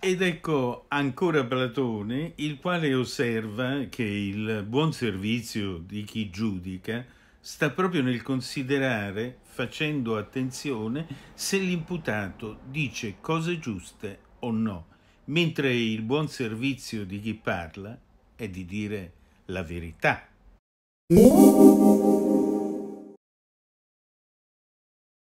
Ed ecco ancora Platone, il quale osserva che il buon servizio di chi giudica sta proprio nel considerare, facendo attenzione, se l'imputato dice cose giuste o no, mentre il buon servizio di chi parla è di dire la verità.